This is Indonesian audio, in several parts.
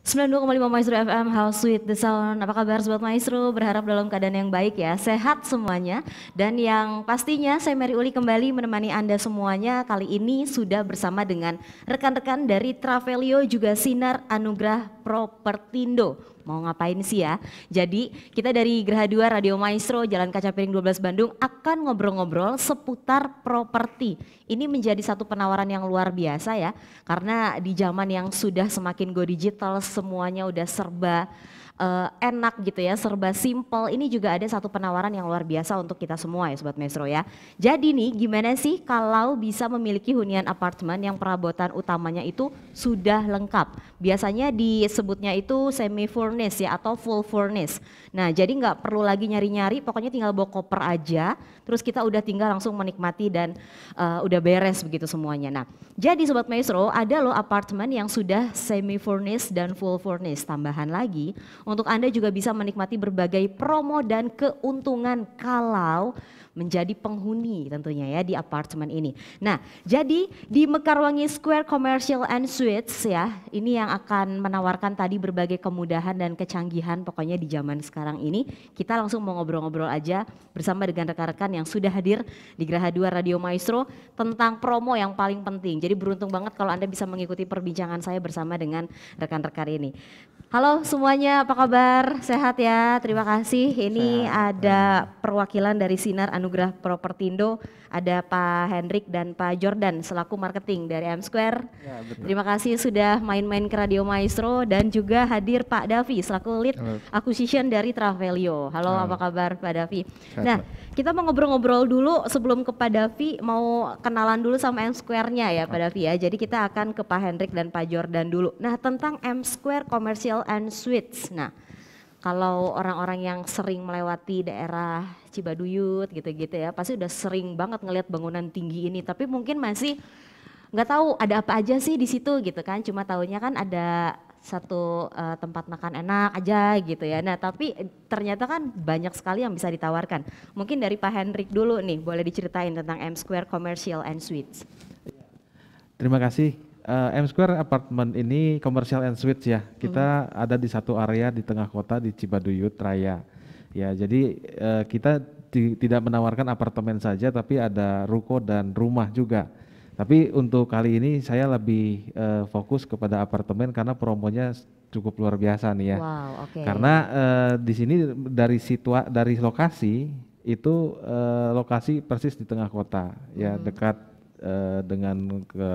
92,5 Maestro FM, How Sweet The Sound. Apa kabar Sobat Maestro? Berharap dalam keadaan yang baik ya, sehat semuanya. Dan yang pastinya saya Mary Uli kembali menemani Anda semuanya. Kali ini sudah bersama dengan rekan-rekan dari Travelio juga Sinar Anugrah Propertindo mau ngapain sih ya. Jadi kita dari Geraha 2 Radio Maestro Jalan Kaca Piring 12 Bandung akan ngobrol-ngobrol seputar properti. Ini menjadi satu penawaran yang luar biasa ya karena di zaman yang sudah semakin go digital semuanya udah serba uh, enak gitu ya, serba simple. Ini juga ada satu penawaran yang luar biasa untuk kita semua ya Sobat Maestro ya. Jadi nih gimana sih kalau bisa memiliki hunian apartemen yang perabotan utamanya itu sudah lengkap. Biasanya disebutnya itu semi furnace ya atau full furnace. Nah jadi nggak perlu lagi nyari-nyari, pokoknya tinggal bawa koper aja. Terus kita udah tinggal langsung menikmati dan uh, udah beres begitu semuanya. Nah jadi Sobat Maestro ada loh apartemen yang sudah semi furnace dan full furnace. Tambahan lagi untuk Anda juga bisa menikmati berbagai promo dan keuntungan kalau menjadi penghuni tentunya ya di apartemen ini. Nah, jadi di Mekarwangi Square Commercial and Suites ya, ini yang akan menawarkan tadi berbagai kemudahan dan kecanggihan pokoknya di zaman sekarang ini. Kita langsung mau ngobrol-ngobrol aja bersama dengan rekan-rekan yang sudah hadir di Geraha 2 Radio Maestro tentang promo yang paling penting. Jadi beruntung banget kalau Anda bisa mengikuti perbincangan saya bersama dengan rekan-rekan ini. Halo semuanya, apa kabar? Sehat ya? Terima kasih. Ini Sehat. ada perwakilan dari Sinar Anugerah Propertindo, ada Pak Hendrik dan Pak Jordan selaku marketing dari M Square. Ya, betul. Terima kasih sudah main-main ke Radio Maestro dan juga hadir Pak Davi selaku lead acquisition dari Travelio. Halo, Halo, apa kabar Pak Davi? Sehat, nah, kita mau ngobrol-ngobrol dulu sebelum ke Pak Davi, mau kenalan dulu sama M Square-nya ya Pak Davi ya. Jadi kita akan ke Pak Hendrik dan Pak Jordan dulu. Nah, tentang M Square Commercial Hotel and Suites. Nah, kalau orang-orang yang sering melewati daerah Cibaduyut gitu-gitu ya, pasti udah sering banget ngelihat bangunan tinggi ini. Tapi mungkin masih nggak tahu ada apa aja sih di situ gitu kan. Cuma tahunya kan ada satu uh, tempat makan enak aja gitu ya. Nah tapi ternyata kan banyak sekali yang bisa ditawarkan. Mungkin dari Pak Hendrik dulu nih, boleh diceritain tentang M Square Commercial and Suites. Terima kasih uh, M Square Apartment ini commercial and suites ya. Kita hmm. ada di satu area di tengah kota di Cibaduyut Raya. Ya, jadi uh, kita tidak menawarkan apartemen saja tapi ada ruko dan rumah juga. Tapi untuk kali ini saya lebih uh, fokus kepada apartemen karena promonya cukup luar biasa nih ya. Wow, okay. Karena uh, di sini dari situa dari lokasi itu uh, lokasi persis di tengah kota ya, hmm. ya dekat Eh, dengan ke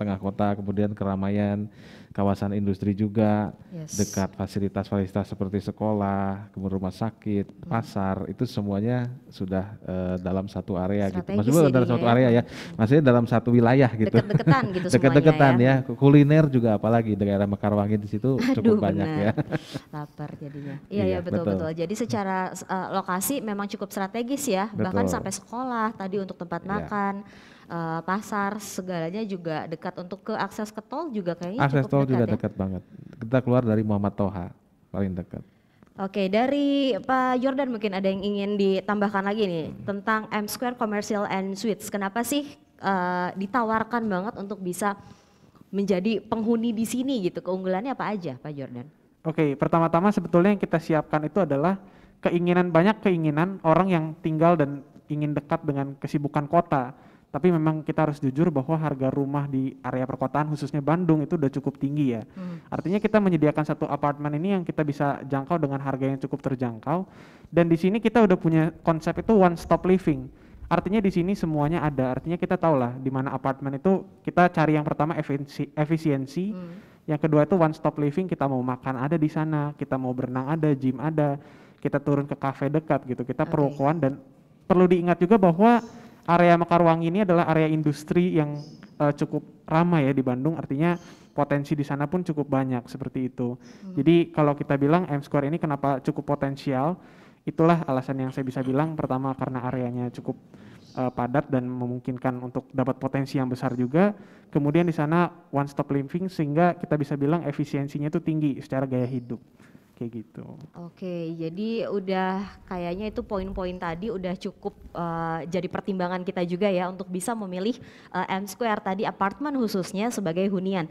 tengah kota, kemudian keramaian, kawasan industri juga, yes. dekat fasilitas-fasilitas seperti sekolah, kemudian rumah sakit, hmm. pasar, itu semuanya sudah uh, dalam satu area Strategis gitu. Maksudnya dalam satu area ya. ya, maksudnya dalam satu wilayah gitu. dekat-dekatan gitu Deket-deketan ya. ya. Kuliner juga apalagi daerah Mekarwangi di situ cukup Aduh, banyak benar. ya. Lapar jadinya. Iya iya betul-betul. Iya, Jadi secara uh, lokasi memang cukup strategis ya, betul. bahkan sampai sekolah tadi untuk tempat ya. makan uh, pasar segalanya juga dekat untuk ke akses ke tol juga kayaknya akses tol dekat juga ya. dekat banget kita keluar dari Muhammad Toha paling dekat Oke, dari Pak Jordan mungkin ada yang ingin ditambahkan lagi nih hmm. tentang M Square Commercial and Suites. Kenapa sih uh, ditawarkan banget untuk bisa menjadi penghuni di sini gitu? Keunggulannya apa aja, Pak Jordan? Oke, pertama-tama sebetulnya yang kita siapkan itu adalah keinginan banyak keinginan orang yang tinggal dan ingin dekat dengan kesibukan kota tapi memang kita harus jujur bahwa harga rumah di area perkotaan khususnya Bandung itu udah cukup tinggi ya. Hmm. Artinya kita menyediakan satu apartemen ini yang kita bisa jangkau dengan harga yang cukup terjangkau dan di sini kita udah punya konsep itu one stop living. Artinya di sini semuanya ada. Artinya kita tahu lah di mana apartemen itu kita cari yang pertama efisi efisiensi, hmm. yang kedua itu one stop living kita mau makan ada di sana, kita mau berenang ada, gym ada, kita turun ke kafe dekat gitu. Kita okay. perokokan dan perlu diingat juga bahwa area Mekarwangi ini adalah area industri yang uh, cukup ramai ya di Bandung, artinya potensi di sana pun cukup banyak seperti itu. Hmm. Jadi kalau kita bilang M Square ini kenapa cukup potensial, itulah alasan yang saya bisa bilang pertama karena areanya cukup uh, padat dan memungkinkan untuk dapat potensi yang besar juga. Kemudian di sana one stop living sehingga kita bisa bilang efisiensinya itu tinggi secara gaya hidup kayak gitu. Oke, jadi udah kayaknya itu poin-poin tadi udah cukup uh, jadi pertimbangan kita juga ya untuk bisa memilih uh, M Square tadi apartemen khususnya sebagai hunian.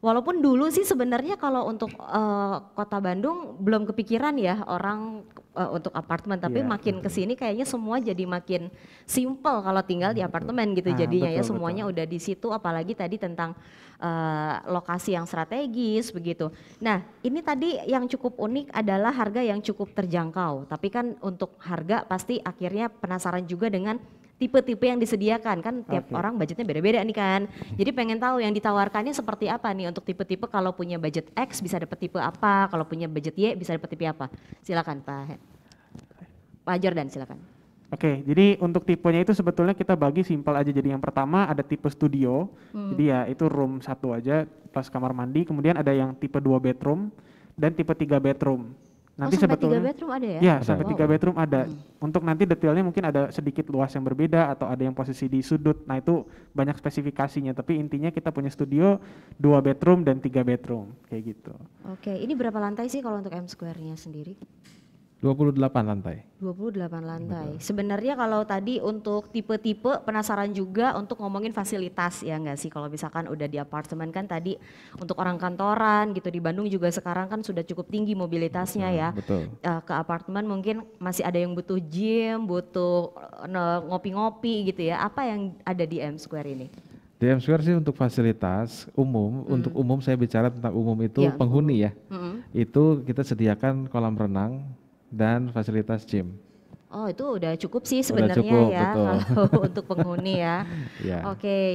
Walaupun dulu sih sebenarnya kalau untuk uh, kota Bandung belum kepikiran ya orang uh, untuk apartemen, tapi yeah. makin ke sini kayaknya semua jadi makin simpel kalau tinggal di hmm. apartemen gitu ah, jadinya ya betul, ya semuanya betul. udah di situ apalagi tadi tentang uh, lokasi yang strategis begitu. Nah, ini tadi yang cukup unik adalah harga yang cukup terjangkau, tapi kan untuk harga pasti akhirnya penasaran juga dengan tipe-tipe yang disediakan kan tiap okay. orang budgetnya beda-beda nih kan. Jadi pengen tahu yang ditawarkannya seperti apa nih untuk tipe-tipe kalau punya budget X bisa dapat tipe apa, kalau punya budget Y bisa dapat tipe apa. Silakan Pak. Pak Jordan silakan. Oke, okay, jadi untuk tipenya itu sebetulnya kita bagi simpel aja. Jadi yang pertama ada tipe studio, hmm. jadi ya itu room satu aja plus kamar mandi. Kemudian ada yang tipe dua bedroom dan tipe tiga bedroom. Nanti oh, sebetulnya tiga bedroom ada ya? Ya, sampai wow. Oh, oh. bedroom ada. Hmm. Untuk nanti detailnya mungkin ada sedikit luas yang berbeda atau ada yang posisi di sudut. Nah, itu banyak spesifikasinya, tapi intinya kita punya studio dua bedroom dan tiga bedroom kayak gitu. Oke, ini berapa lantai sih kalau untuk M square-nya sendiri? 28 lantai. 28 lantai. Betul. Sebenarnya kalau tadi untuk tipe-tipe penasaran juga untuk ngomongin fasilitas ya enggak sih kalau misalkan udah di apartemen kan tadi untuk orang kantoran gitu di Bandung juga sekarang kan sudah cukup tinggi mobilitasnya betul, ya. Betul. Uh, ke apartemen mungkin masih ada yang butuh gym, butuh ngopi-ngopi gitu ya. Apa yang ada di M Square ini? Di M Square sih untuk fasilitas umum, hmm. untuk umum saya bicara tentang umum itu ya, penghuni umum. ya. Hmm. Itu kita sediakan kolam renang dan fasilitas gym. Oh itu udah cukup sih sebenarnya ya kalau untuk penghuni ya. yeah. Oke, okay.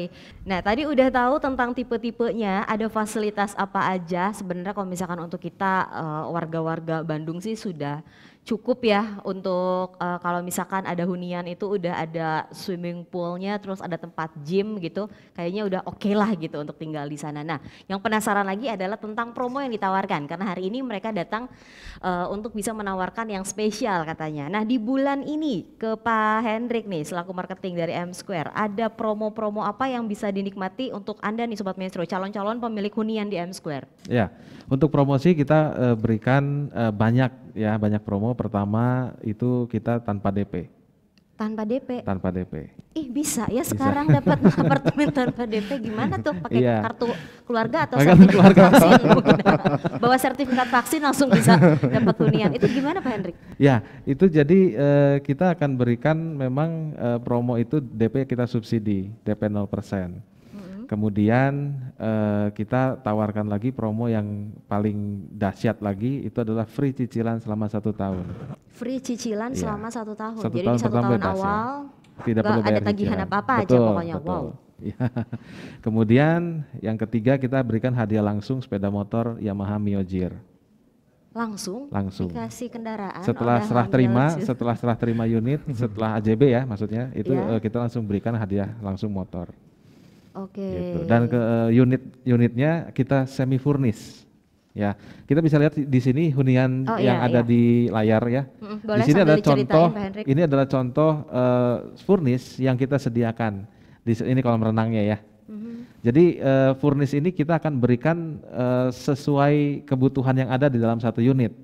nah tadi udah tahu tentang tipe-tipenya, ada fasilitas apa aja sebenarnya kalau misalkan untuk kita eh, warga-warga uh, warga -warga Bandung sih sudah cukup ya untuk uh, kalau misalkan ada hunian itu udah ada swimming poolnya terus ada tempat gym gitu kayaknya udah oke okay lah gitu untuk tinggal di sana. Nah yang penasaran lagi adalah tentang promo yang ditawarkan karena hari ini mereka datang uh, untuk bisa menawarkan yang spesial katanya. Nah di bulan ini ke Pak Hendrik nih selaku marketing dari M Square ada promo-promo apa yang bisa dinikmati untuk Anda nih Sobat Maestro calon-calon pemilik hunian di M Square? Ya untuk promosi kita uh, berikan uh, banyak ya banyak promo. Pertama itu kita tanpa DP. Tanpa DP. Tanpa DP. Ih bisa ya bisa. sekarang dapat apartemen tanpa DP gimana tuh pakai iya. kartu keluarga atau kartu keluarga. vaksin? Bawa sertifikat vaksin langsung bisa dapat hunian. Itu gimana Pak Hendrik? Ya itu jadi uh, kita akan berikan memang uh, promo itu DP kita subsidi DP 0% Hmm. kemudian eh, kita tawarkan lagi promo yang paling dahsyat lagi itu adalah free cicilan selama satu tahun free cicilan yeah. selama satu tahun satu jadi tahun satu tahun ya. awal ya. tidak perlu ada tagihan apa apa ya, betul, aja pokoknya betul. wow iya. Kemudian yang ketiga kita berikan hadiah langsung sepeda motor Yamaha Mio Gear. Langsung? Langsung. Dikasih kendaraan. Setelah serah terima, setelah serah terima unit, setelah AJB ya maksudnya, itu yeah. Iya. kita langsung berikan hadiah langsung motor. Oke. Okay. Gitu. Dan ke eh, unit unitnya kita semi furnis. Ya, kita bisa lihat di sini hunian oh, yang iya, ada iya. di layar ya. boleh di sini ada contoh. Ini adalah contoh uh, furnis yang kita sediakan. Di ini kolam renangnya ya. Mm-hmm. Jadi uh, furnis ini kita akan berikan uh, sesuai kebutuhan yang ada di dalam satu unit.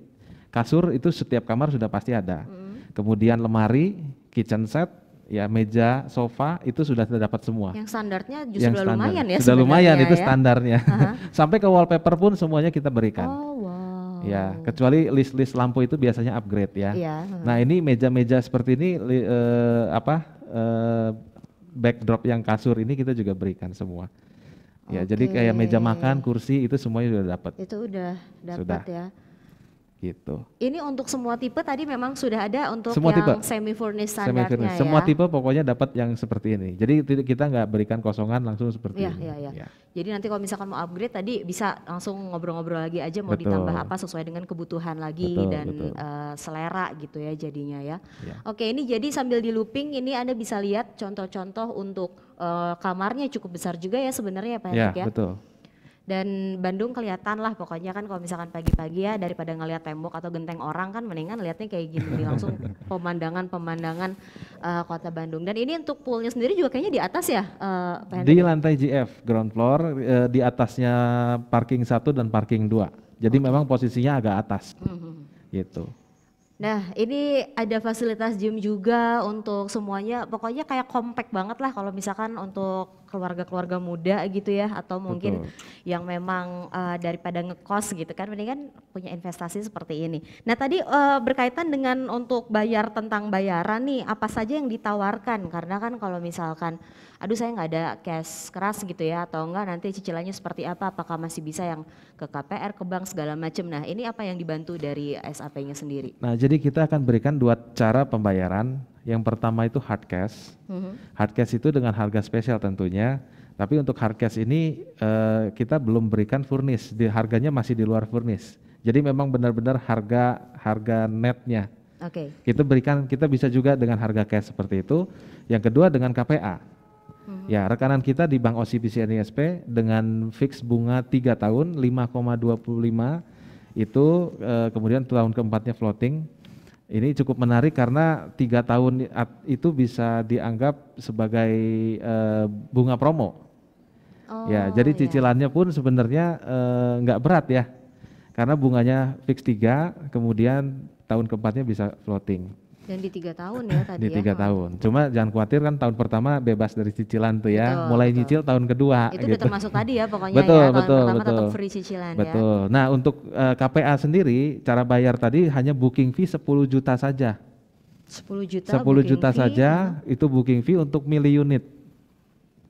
Kasur itu setiap kamar sudah pasti ada. Mm-hmm. Kemudian lemari, kitchen set, ya meja, sofa itu sudah terdapat semua. Yang standarnya justru yang standar. lumayan ya. Sudah lumayan ya, itu ya. standarnya. Uh-huh. Sampai ke wallpaper pun semuanya kita berikan. Oh wow. Ya, kecuali list-list lampu itu biasanya upgrade ya. Iya. Nah, ini meja-meja seperti ini li, uh, apa uh, backdrop yang kasur ini kita juga berikan semua. Ya, okay. jadi kayak meja makan, kursi itu semuanya sudah dapat. Itu udah dapat ya gitu. Ini untuk semua tipe tadi memang sudah ada untuk semua yang tipe. semi furnished standarnya semi ya. furnace. Semua tipe pokoknya dapat yang seperti ini. Jadi kita nggak berikan kosongan langsung seperti ya, ini. Ya, ya. Ya. Jadi nanti kalau misalkan mau upgrade tadi bisa langsung ngobrol-ngobrol lagi aja mau betul. ditambah apa sesuai dengan kebutuhan lagi betul, dan betul. Uh, selera gitu ya jadinya ya. ya. Oke ini jadi sambil di looping ini Anda bisa lihat contoh-contoh untuk uh, kamarnya cukup besar juga ya sebenarnya ya, Pak Hendrik ya. ya. betul dan Bandung kelihatan lah pokoknya kan kalau misalkan pagi-pagi ya daripada ngelihat tembok atau genteng orang kan mendingan lihatnya kayak gini nih langsung pemandangan-pemandangan uh, kota Bandung dan ini untuk poolnya sendiri juga kayaknya di atas ya uh, di lantai GF ground floor uh, di atasnya parking satu dan parking dua jadi okay. memang posisinya agak atas mm-hmm. gitu Nah, ini ada fasilitas gym juga untuk semuanya. Pokoknya kayak compact banget lah kalau misalkan untuk keluarga-keluarga muda gitu ya atau mungkin Betul. yang memang uh, daripada ngekos gitu kan mendingan punya investasi seperti ini. Nah, tadi uh, berkaitan dengan untuk bayar tentang bayaran nih apa saja yang ditawarkan karena kan kalau misalkan aduh saya nggak ada cash keras gitu ya atau enggak nanti cicilannya seperti apa apakah masih bisa yang ke KPR ke bank segala macam. Nah, ini apa yang dibantu dari SAP-nya sendiri? Nah, jadi kita akan berikan dua cara pembayaran yang pertama itu hard cash. Mm-hmm. Hard cash itu dengan harga spesial tentunya. Tapi untuk hard cash ini uh, kita belum berikan furnis. Di harganya masih di luar furnis. Jadi memang benar-benar harga harga netnya. Oke. Okay. Kita berikan kita bisa juga dengan harga cash seperti itu. Yang kedua dengan KPA. Mm-hmm. Ya, rekanan kita di Bank OCBC NISP dengan fix bunga 3 tahun 5,25 itu uh, kemudian tahun keempatnya floating ini cukup menarik karena tiga tahun itu bisa dianggap sebagai uh, bunga promo. Ya, oh, ya, jadi iya. cicilannya iya. pun sebenarnya eh, nggak uh, berat ya, karena bunganya fix tiga, kemudian tahun keempatnya bisa floating. Dan di tiga tahun ya tadi. Di ya, tiga tahun. Cuma jangan khawatir kan tahun pertama bebas dari cicilan tuh ya. Betul, Mulai betul. nyicil tahun kedua. Itu gitu. udah termasuk tadi ya pokoknya ya, betul, ya. Tahun betul, pertama betul. tetap free cicilan betul. ya. Betul. Nah untuk uh, eh, KPA sendiri cara bayar tadi hanya booking fee 10 juta saja. 10 juta. 10 juta saja gitu. itu booking fee untuk mili unit.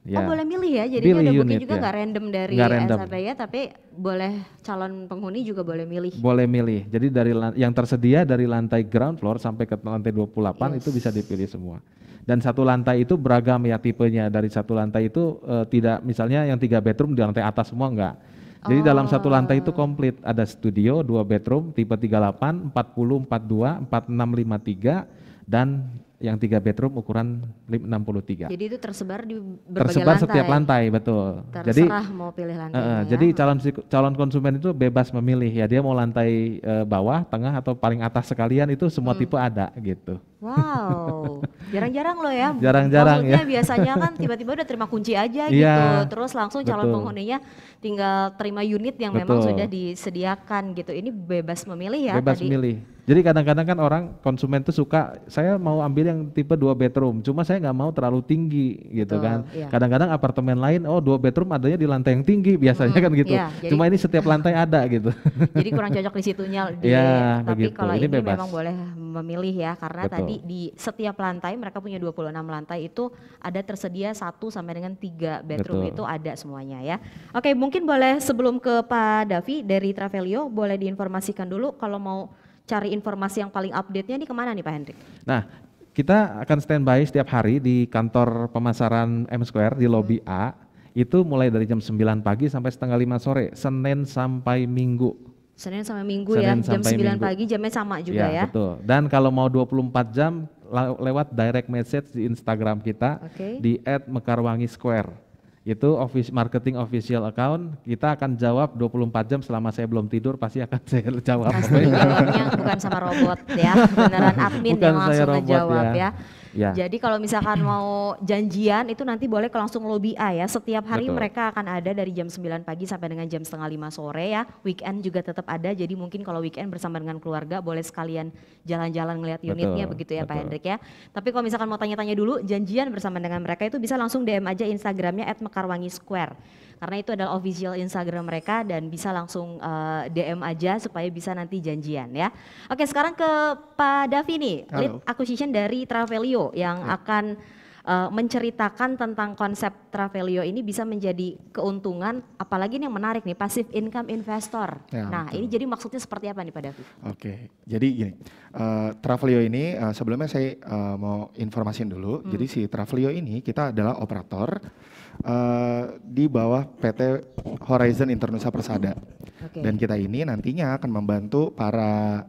Oh, ya. Oh boleh milih ya, jadi ada booking juga ya. gak random dari gak random. ya, tapi boleh calon penghuni juga boleh milih. Boleh milih, jadi dari yang tersedia dari lantai ground floor sampai ke lantai 28 yes. itu bisa dipilih semua. Dan satu lantai itu beragam ya tipenya, dari satu lantai itu uh, tidak misalnya yang tiga bedroom di lantai atas semua enggak. Jadi oh. dalam satu lantai itu oh. komplit, ada studio, dua bedroom, tipe 38, 40, 42, 46, 53, dan yang tiga bedroom ukuran 63. Jadi itu tersebar di berbagai tersebar lantai. setiap lantai, betul. Terserah jadi mau pilih lantai. Uh, eh, ya. Jadi calon calon konsumen itu bebas memilih ya dia mau lantai uh, bawah, tengah atau paling atas sekalian itu semua hmm. tipe ada gitu. Wow, jarang-jarang loh ya. Jarang-jarang ya. biasanya kan tiba-tiba udah terima kunci aja gitu, yeah, terus langsung calon penghuninya tinggal terima unit yang betul. memang sudah disediakan gitu. Ini bebas memilih ya. Bebas tadi. memilih jadi kadang-kadang kan orang konsumen tuh suka saya mau ambil yang tipe dua bedroom, cuma saya nggak mau terlalu tinggi gitu Betul, kan. kadang iya. Kadang-kadang apartemen lain oh dua bedroom adanya di lantai yang tinggi biasanya hmm, kan gitu. Iya, jadi, cuma ini setiap lantai ada gitu. jadi kurang cocok di situnya. Di, ya, tapi kalau ini, ini bebas. memang boleh memilih ya karena Betul. tadi di setiap lantai mereka punya 26 lantai itu ada tersedia satu sampai dengan tiga bedroom Betul. itu ada semuanya ya. Oke, mungkin boleh sebelum ke Pak Davi dari Travelio boleh diinformasikan dulu kalau mau cari informasi yang paling update-nya ini kemana nih Pak Hendrik? Nah, kita akan standby setiap hari di kantor pemasaran M Square di lobi hmm. A. Itu mulai dari jam 9 pagi sampai setengah lima sore, Senin sampai Minggu. Senin sampai Minggu ya, Senin ya, sampai jam 9 minggu. pagi jamnya sama ya, juga ya. ya. betul. Dan kalau mau 24 jam lewat direct message di Instagram kita okay. di @mekarwangi square itu office marketing official account kita akan jawab 24 jam selama saya belum tidur pasti akan saya jawab. Pasti ya, bukan sama robot ya, beneran admin bukan yang langsung saya robot ya. ya. Ya. Jadi kalau misalkan mau janjian itu nanti boleh langsung lobby A ya. Setiap hari Betul. mereka akan ada dari jam 9 pagi sampai dengan jam setengah 5 sore ya. Weekend juga tetap ada. Jadi mungkin kalau weekend bersama dengan keluarga boleh sekalian jalan-jalan ngelihat unitnya Betul. begitu ya Betul. Pak Hendrik ya. Tapi kalau misalkan mau tanya-tanya dulu janjian bersama dengan mereka itu bisa langsung DM aja Instagramnya @mekarwangi square karena itu adalah official Instagram mereka dan bisa langsung uh, eh, DM aja supaya bisa nanti janjian ya. Oke, sekarang ke Pak Davi nih, lead acquisition dari Travelio yang ya. akan uh, menceritakan tentang konsep Travelio ini bisa menjadi keuntungan apalagi ini yang menarik nih pasif income investor. Ya, nah, betul. ini jadi maksudnya seperti apa nih Pak David? Oke. Jadi gini, uh, Travelio ini uh, sebelumnya saya uh, mau informasikan dulu. Hmm. Jadi si Travelio ini kita adalah operator uh, di bawah PT Horizon Internusa Persada. Okay. Dan kita ini nantinya akan membantu para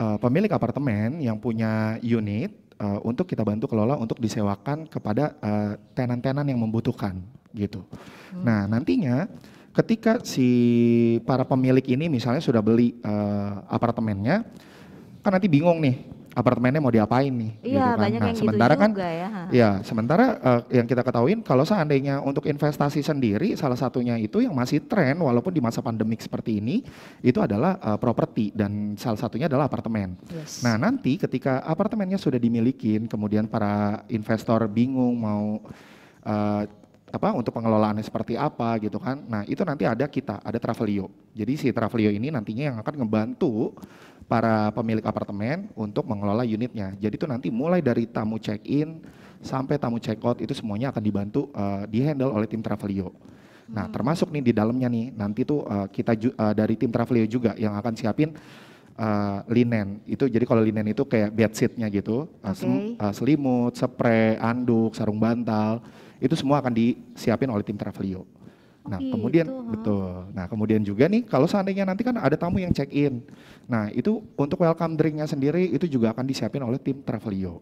uh, pemilik apartemen yang punya unit uh, untuk kita bantu kelola untuk disewakan kepada eh, tenan-tenan uh, yang membutuhkan gitu. Hmm. Nah nantinya ketika si para pemilik ini misalnya sudah beli uh, apartemennya, kan nanti bingung nih apartemennya mau diapain nih. Iya gitu kan. banyak nah, yang gitu sementara gitu kan, juga ya. Iya sementara uh, yang kita ketahuin kalau seandainya untuk investasi sendiri salah satunya itu yang masih tren walaupun di masa pandemik seperti ini itu adalah uh, properti dan salah satunya adalah apartemen. Yes. Nah nanti ketika apartemennya sudah dimilikin kemudian para investor bingung mau uh, apa untuk pengelolaannya seperti apa gitu kan. Nah, itu nanti ada kita, ada Travelio. Jadi si Travelio ini nantinya yang akan ngebantu para pemilik apartemen untuk mengelola unitnya. Jadi itu nanti mulai dari tamu check-in sampai tamu check-out itu semuanya akan dibantu uh, dihandle oleh tim Travelio. Nah, hmm. termasuk nih di dalamnya nih nanti tuh uh, kita ju uh, dari tim Travelio juga yang akan siapin uh, linen. Itu jadi kalau linen itu kayak bed sheetnya gitu, okay. uh, selimut, spray, anduk, sarung bantal itu semua akan disiapin oleh tim Travelio. Nah, okay, kemudian itu, betul. Nah, kemudian juga nih kalau seandainya nanti kan ada tamu yang check in. Nah, itu untuk welcome drinknya sendiri itu juga akan disiapin oleh tim Travelio.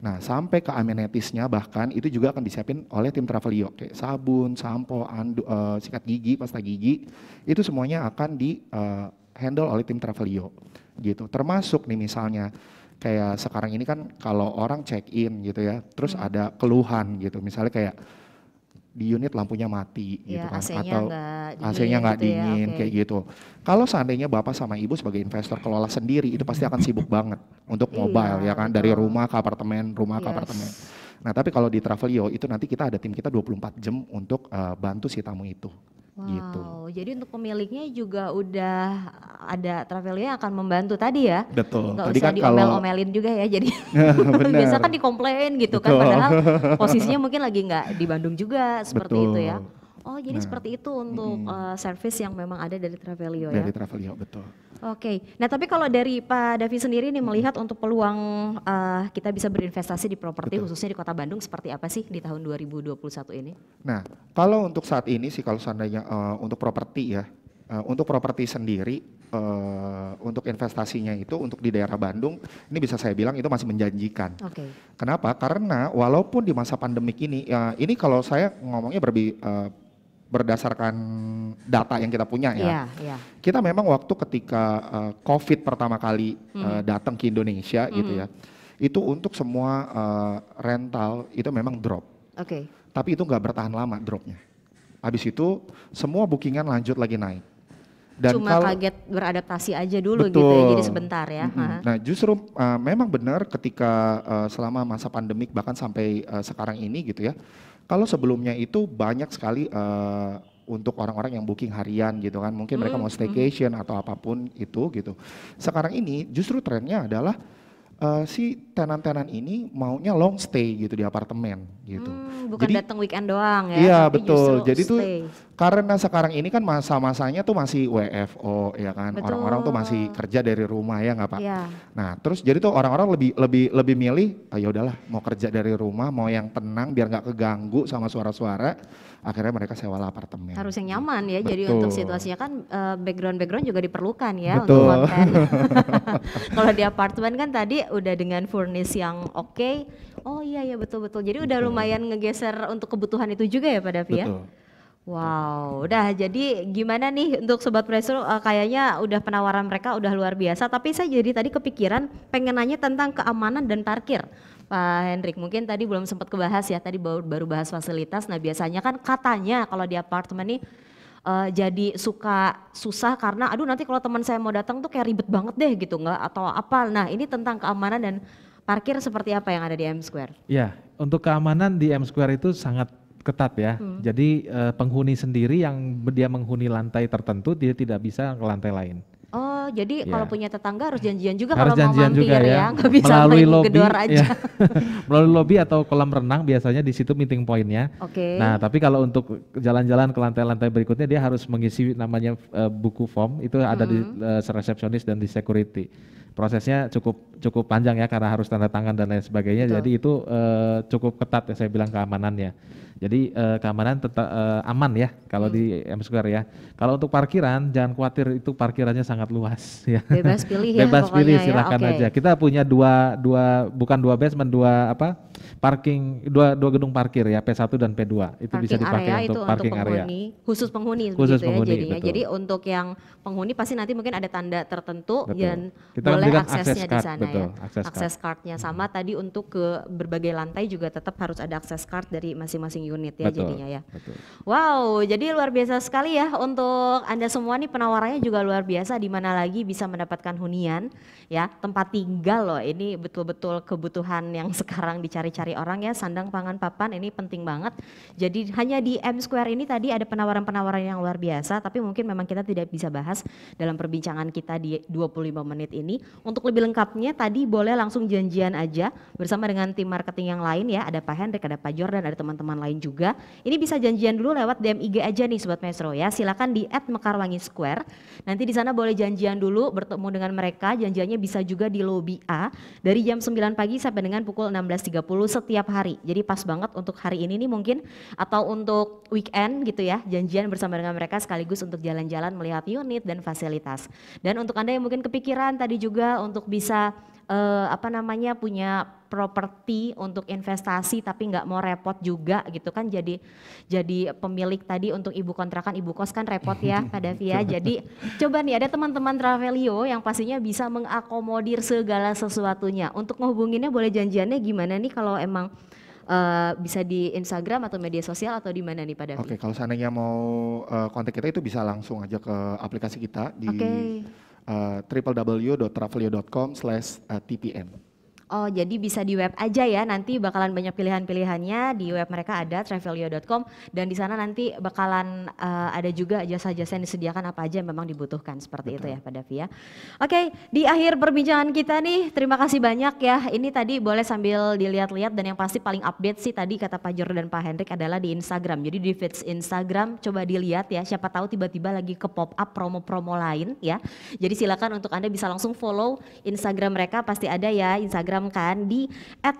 Nah, sampai ke amenities-nya bahkan itu juga akan disiapin oleh tim Travelio kayak sabun, sampo, andu, uh, sikat gigi, pasta gigi, itu semuanya akan di uh, handle oleh tim Travelio gitu. Termasuk nih misalnya kayak sekarang ini kan kalau orang check in gitu ya, terus hmm. ada keluhan gitu, misalnya kayak di unit lampunya mati ya, gitu kan ac atau AC-nya nggak gitu ya, dingin okay. kayak gitu. Kalau seandainya bapak sama ibu sebagai investor kelola sendiri itu pasti akan sibuk banget untuk iya, mobile iya, ya kan betul. dari rumah ke apartemen, rumah yes. ke apartemen. Nah, tapi kalau di Travelio itu nanti kita ada tim kita 24 jam untuk uh, bantu si tamu itu. Gitu. Wow, gitu. jadi untuk pemiliknya juga udah eh, ada travelnya akan membantu tadi ya. Betul. Gak tadi usah kan diomel-omelin kalau... juga ya. Jadi biasa kan dikomplain gitu Betul. kan padahal posisinya mungkin lagi nggak di Bandung juga seperti Betul. itu ya. Oh, jadi nah, seperti itu untuk mm, uh, service yang memang ada dari Travelio dari ya. Dari Travelio, betul. Oke. Okay. Nah, tapi kalau dari Pak Davi sendiri nih melihat untuk peluang uh, kita bisa berinvestasi di properti khususnya di Kota Bandung seperti apa sih di tahun 2021 ini? Nah, kalau untuk saat ini sih kalau seandainya uh, untuk properti ya, uh, untuk properti sendiri uh, untuk investasinya itu untuk di daerah Bandung ini bisa saya bilang itu masih menjanjikan. Okay. Kenapa? Karena walaupun di masa pandemik ini uh, ini kalau saya ngomongnya berbi uh, berdasarkan data yang kita punya ya. Yeah, yeah. Kita memang waktu ketika uh, COVID pertama kali mm. uh, datang ke Indonesia mm. gitu ya, hmm. itu untuk semua uh, rental itu memang drop. Oke. Okay. Tapi itu nggak bertahan lama dropnya. Habis itu semua bookingan lanjut lagi naik. Dan Cuma kalau, kaget beradaptasi aja dulu betul. gitu ya, jadi sebentar ya. Mm -hmm. Nah justru uh, memang benar ketika uh, selama masa pandemik bahkan sampai uh, sekarang ini gitu ya, kalau sebelumnya itu banyak sekali uh, untuk orang-orang yang booking harian gitu kan, mungkin mereka hmm, mau hmm. staycation atau apapun itu gitu. Sekarang ini justru trennya adalah uh, si tenan-tenan ini maunya long stay gitu di apartemen gitu. Hmm, bukan Jadi, datang weekend doang ya. Iya betul. Jadi stay. tuh karena sekarang ini kan masa-masanya tuh masih WFO ya kan. Orang-orang tuh masih kerja dari rumah ya nggak Pak? Ya. Nah, terus jadi tuh orang-orang lebih lebih lebih milih ah, ya udahlah mau kerja dari rumah, mau yang tenang biar nggak keganggu sama suara-suara. Akhirnya mereka sewa apartemen. Harus yang nyaman ya. Betul. Jadi untuk situasinya kan eh, background-background juga diperlukan ya Betul. untuk konten. Kalau di apartemen kan tadi udah dengan furnis yang oke. Okay. Oh iya ya betul betul. Jadi betul. udah lumayan ngegeser untuk kebutuhan itu juga ya Pak Davi ya. Wow, udah jadi gimana nih untuk sobat Presur uh, eh, kayaknya udah penawaran mereka udah luar biasa tapi saya jadi tadi kepikiran pengen nanya tentang keamanan dan parkir. Pak Hendrik, mungkin tadi belum sempat kebahas ya, tadi baru, baru bahas fasilitas. Nah, biasanya kan katanya kalau di apartemen nih uh, jadi suka susah karena aduh nanti kalau teman saya mau datang tuh kayak ribet banget deh gitu nggak atau apa. Nah, ini tentang keamanan dan parkir seperti apa yang ada di M Square? Ya, untuk keamanan di M Square itu sangat ketat ya. Hmm. Jadi uh, penghuni sendiri yang dia menghuni lantai tertentu dia tidak bisa ke lantai lain. Oh, jadi yeah. kalau punya tetangga harus janjian juga harus kalau janjian mau mampir juga ya. ya. Gak bisa melalui lobby, iya. aja. Ya. melalui lobby atau kolam renang biasanya di situ meeting pointnya. Oke. Okay. Nah tapi kalau untuk jalan-jalan ke lantai-lantai berikutnya dia harus mengisi namanya uh, buku form itu ada -hmm. di uh, eh, resepsionis dan di security prosesnya cukup cukup panjang ya karena harus tanda tangan dan lain sebagainya. Betul. Jadi itu uh, cukup ketat ya saya bilang keamanannya. Jadi uh, keamanan tetap uh, aman ya kalau hmm. di M Square ya. Kalau untuk parkiran jangan khawatir itu parkirannya sangat luas bebas ya. Bebas pilih ya. bebas pilih ya. silahkan ya, okay. aja. Kita punya dua dua bukan dua basement dua apa? parking dua dua gedung parkir ya P1 dan P2 itu parking bisa dipakai area untuk itu parking untuk penghuni, area khusus penghuni khusus ya, penghuni ya jadinya. Jadi untuk yang penghuni pasti nanti mungkin ada tanda tertentu betul. dan Kita boleh aksesnya di sana betul, ya. Akses akses cardnya hmm. sama hmm. tadi untuk ke berbagai lantai juga tetap harus ada akses card dari masing-masing unit ya betul, jadinya ya. Betul. Wow, jadi luar biasa sekali ya untuk Anda semua nih penawarannya juga luar biasa di mana lagi bisa mendapatkan hunian ya, tempat tinggal loh. Ini betul-betul kebutuhan yang sekarang dicari cari-cari orang ya sandang pangan papan ini penting banget. Jadi hanya di M Square ini tadi ada penawaran-penawaran yang luar biasa tapi mungkin memang kita tidak bisa bahas dalam perbincangan kita di 25 menit ini. Untuk lebih lengkapnya tadi boleh langsung janjian aja bersama dengan tim marketing yang lain ya ada Pak Hendrik, ada Pak Jordan, ada teman-teman lain juga. Ini bisa janjian dulu lewat DM IG aja nih Sobat Mesro ya. Silakan di @mekarwangi square. Nanti di sana boleh janjian dulu bertemu dengan mereka. Janjiannya bisa juga di lobi A dari jam 9 pagi sampai dengan pukul dulu setiap hari. Jadi pas banget untuk hari ini nih mungkin atau untuk weekend gitu ya, janjian bersama dengan mereka sekaligus untuk jalan-jalan melihat unit dan fasilitas. Dan untuk Anda yang mungkin kepikiran tadi juga untuk bisa eh, apa namanya punya properti untuk investasi tapi nggak mau repot juga gitu kan jadi jadi pemilik tadi untuk ibu kontrakan ibu kos kan repot ya pak Davi ya jadi coba nih ada teman-teman Travelio yang pastinya bisa mengakomodir segala sesuatunya untuk menghubunginya boleh janjiannya gimana nih kalau emang Uh, bisa di Instagram atau media sosial atau di mana nih pada? Oke, kalau seandainya mau uh, kontak kita itu bisa langsung aja ke aplikasi kita di okay uh, eh, www.travelio.com/tpn. Oh, jadi bisa di web aja ya. Nanti bakalan banyak pilihan-pilihannya di web mereka ada travelio.com dan di sana nanti bakalan uh, ada juga jasa-jasa yang disediakan apa aja yang memang dibutuhkan seperti Betul. itu ya, Pak Davi ya. Oke, di akhir perbincangan kita nih, terima kasih banyak ya. Ini tadi boleh sambil dilihat-lihat dan yang pasti paling update sih tadi kata Pak Jordan dan Pak Hendrik adalah di Instagram. Jadi di feeds Instagram coba dilihat ya, siapa tahu tiba-tiba lagi ke pop up promo-promo lain ya. Jadi silakan untuk Anda bisa langsung follow Instagram mereka pasti ada ya Instagram Instagram kan di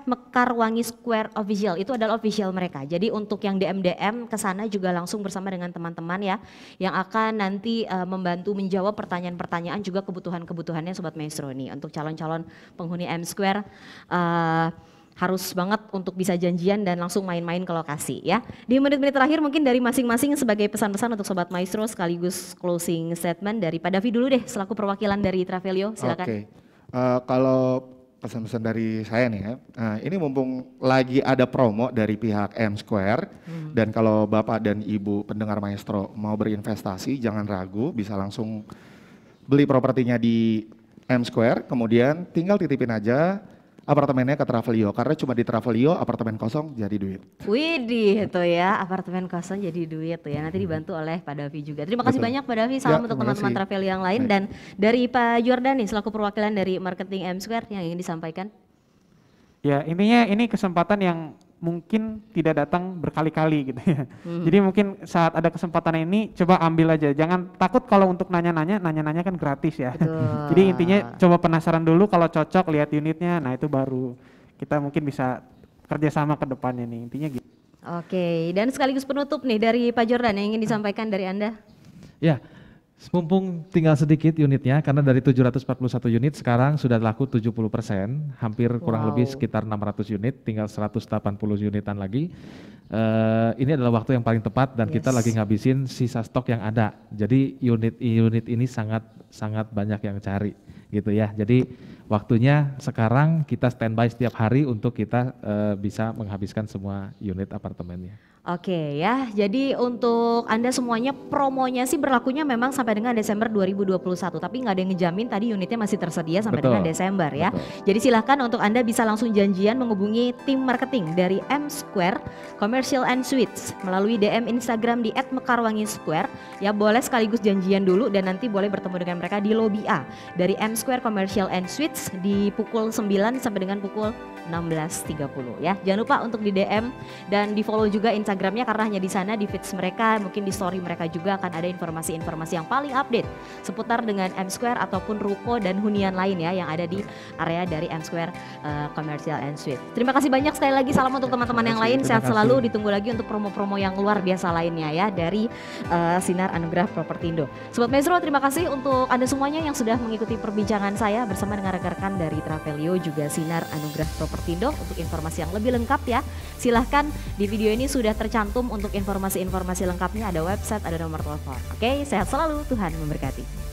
@mekarwangi square official itu adalah official mereka. Jadi untuk yang DM DM ke sana juga langsung bersama dengan teman-teman ya yang akan nanti uh, membantu menjawab pertanyaan-pertanyaan juga kebutuhan-kebutuhannya sobat maestro nih untuk calon-calon penghuni M Square uh, harus banget untuk bisa janjian dan langsung main-main ke lokasi ya. Di menit-menit terakhir mungkin dari masing-masing sebagai pesan-pesan untuk Sobat Maestro sekaligus closing statement dari Pak Davi dulu deh selaku perwakilan dari Travelio silakan. okay. uh, eh, kalau pesan-pesan dari saya nih ya. Nah, ini mumpung lagi ada promo dari pihak M Square hmm. dan kalau Bapak dan Ibu pendengar maestro mau berinvestasi jangan ragu bisa langsung beli propertinya di M Square kemudian tinggal titipin aja apartemennya ke Travelio karena cuma di Travelio apartemen kosong jadi duit. Widih itu ya apartemen kosong jadi duit tuh ya nanti hmm. dibantu oleh Pak Davi juga. Terima kasih Betul. banyak Pak Davi ya, salam ya, untuk teman-teman Travel yang lain Baik. dan dari Pak Jordan nih selaku perwakilan dari marketing M Square yang ingin disampaikan. Ya intinya ini kesempatan yang mungkin tidak datang berkali-kali gitu ya. Hmm. Jadi mungkin saat ada kesempatan ini coba ambil aja. Jangan takut kalau untuk nanya-nanya, nanya-nanya kan gratis ya. Jadi intinya coba penasaran dulu kalau cocok lihat unitnya, nah itu baru kita mungkin bisa kerjasama ke depannya nih. Intinya gitu. Oke, dan sekaligus penutup nih dari Pak Jordan yang ingin disampaikan dari Anda. Ya, Mumpung tinggal sedikit unitnya karena dari 741 unit sekarang sudah laku 70 persen, hampir kurang wow. lebih sekitar 600 unit, tinggal 180 unitan lagi. Uh, ini adalah waktu yang paling tepat dan yes. kita lagi ngabisin sisa stok yang ada. Jadi unit-unit ini sangat sangat banyak yang cari gitu ya. Jadi waktunya sekarang kita standby setiap hari untuk kita uh, bisa menghabiskan semua unit apartemennya. Oke ya, jadi untuk Anda semuanya promonya sih berlakunya memang sampai dengan Desember 2021, tapi nggak ada yang ngejamin tadi unitnya masih tersedia sampai Betul. dengan Desember ya. Betul. Jadi silahkan untuk Anda bisa langsung janjian menghubungi tim marketing dari M Square Commercial and Suites melalui DM Instagram di Mekarwangi Square Ya boleh sekaligus janjian dulu dan nanti boleh bertemu dengan mereka di lobi A dari M Square Commercial and Suites Kids di pukul 9 sampai dengan pukul 16.30 ya. Jangan lupa untuk di DM dan di follow juga Instagramnya karena hanya di sana di feeds mereka, mungkin di story mereka juga akan ada informasi-informasi yang paling update seputar dengan M Square ataupun ruko dan hunian lain ya yang ada di area dari M Square uh, Commercial and Suite. Terima kasih banyak sekali lagi salam untuk teman-teman yang lain sehat selalu ditunggu lagi untuk promo-promo yang luar biasa lainnya ya dari uh, Sinar Anugerah Propertindo. Sobat Mesro terima kasih untuk Anda semuanya yang sudah mengikuti perbincangan saya bersama dengan rekan rekan dari Travelio juga Sinar Anugerah Propertindo untuk informasi yang lebih lengkap ya. Silahkan di video ini sudah tercantum untuk informasi-informasi lengkapnya ada website, ada nomor telepon. Oke, sehat selalu, Tuhan memberkati.